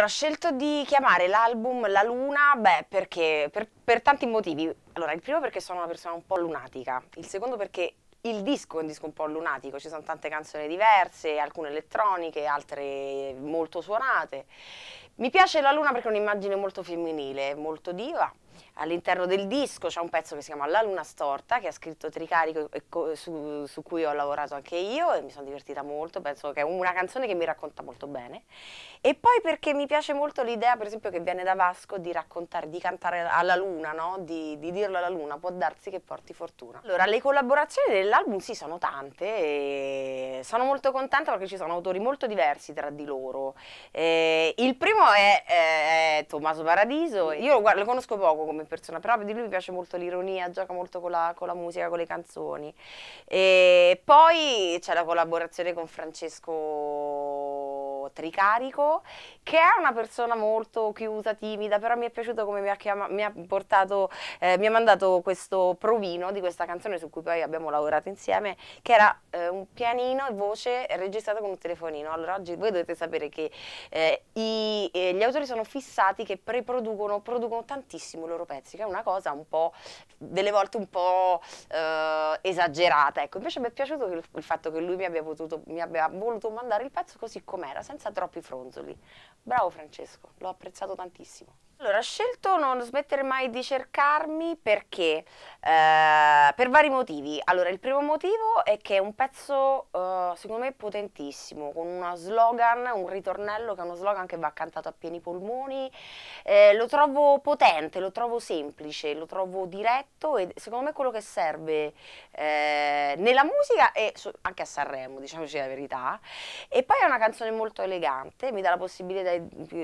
Ho scelto di chiamare l'album La Luna, beh, perché? Per, per, tanti motivi. Allora, il primo perché sono una persona un po' lunatica, il secondo perché il disco è un disco un po' lunatico, ci sono tante canzoni diverse, alcune elettroniche, altre molto suonate. Mi piace La Luna perché è un'immagine molto femminile, molto diva, all'interno del disco c'è un pezzo che si chiama La Luna Storta, che ha scritto Tricarico su, su, cui ho lavorato anche io e mi sono divertita molto, penso che è una canzone che mi racconta molto bene. E poi perché mi piace molto l'idea, per esempio, che viene da Vasco di raccontare, di cantare alla luna, no? di, di, dirlo alla luna, può darsi che porti fortuna. Allora, le collaborazioni dell'album sì, sono tante e sono molto contenta perché ci sono autori molto diversi tra di loro. Eh, il primo è, è, è Tommaso Paradiso, io lo, guardo, lo conosco poco, come persona, però di lui piace molto l'ironia, gioca molto con la, con la, musica, con le canzoni. E poi c'è la collaborazione con Francesco ricarico, che è una persona molto chiusa, timida, però mi è piaciuto come mi ha, chiama, mi ha portato, eh, mi ha mandato questo provino di questa canzone su cui poi abbiamo lavorato insieme, che era eh, un pianino e voce registrato con un telefonino. Allora oggi voi dovete sapere che eh, i, eh, gli autori sono fissati che preproducono, producono tantissimo i loro pezzi, che è una cosa un po', delle volte un po' eh, esagerata. Ecco, invece mi è piaciuto il, il fatto che lui mi abbia, potuto, mi abbia voluto mandare il pezzo così com'era, senza senza troppi fronzoli. Bravo Francesco, l'ho apprezzato tantissimo. Allora, ho scelto non smettere mai di cercarmi perché? Eh, per vari motivi. Allora, il primo motivo è che è un pezzo, eh, secondo me, potentissimo, con uno slogan, un ritornello che è uno slogan che va cantato a pieni polmoni. Eh, lo trovo potente, lo trovo semplice, lo trovo diretto e secondo me quello che serve eh, eh, nella musica e su, anche a Sanremo, diciamoci la verità. E poi è una canzone molto elegante, mi dà la possibilità,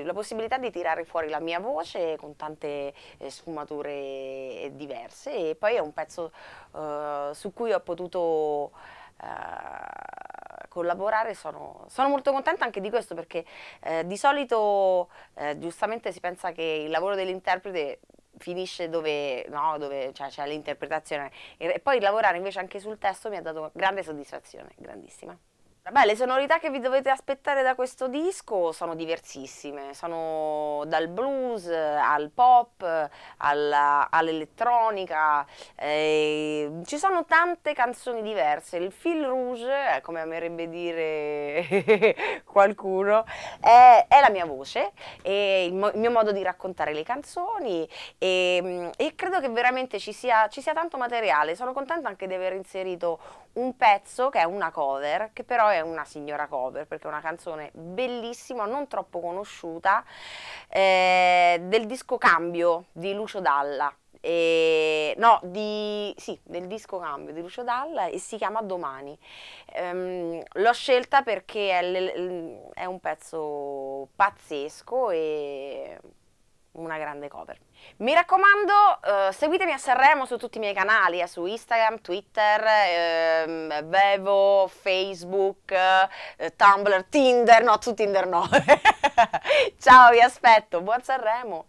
la possibilità di tirare fuori la mia voce con tante eh, sfumature diverse e poi è un pezzo eh, su cui ho potuto... Uh, collaborare sono, sono, molto contenta anche di questo perché eh, di solito eh, giustamente si pensa che il lavoro dell'interprete finisce dove, no, dove cioè, c'è cioè, l'interpretazione. E poi lavorare invece anche sul testo mi ha dato grande soddisfazione, grandissima. Beh, le sonorità che vi dovete aspettare da questo disco sono diversissime, sono dal blues al pop, all'elettronica, all ehm, ci sono tante canzoni diverse. Il fil rouge, eh, come amerebbe dire qualcuno, è, è, la mia voce, è il, mo il, mio modo di raccontare le canzoni e, mm, e credo che veramente ci sia, ci sia tanto materiale. Sono contenta anche di aver inserito un pezzo che è una cover, che però è è una signora cover perché è una canzone bellissima, non troppo conosciuta, eh, del disco Cambio di Lucio Dalla. E, no, di, sì, del disco Cambio di Lucio Dalla e si chiama Domani. Ehm, l'ho scelta perché è, è un pezzo pazzesco e una grande cover. Mi raccomando, eh, seguitemi a Sanremo su tutti i miei canali, eh, su Instagram, Twitter, eh, Vevo, Facebook, eh, Tumblr, Tinder, no, su Tinder no. Ciao, vi aspetto, buon Sanremo!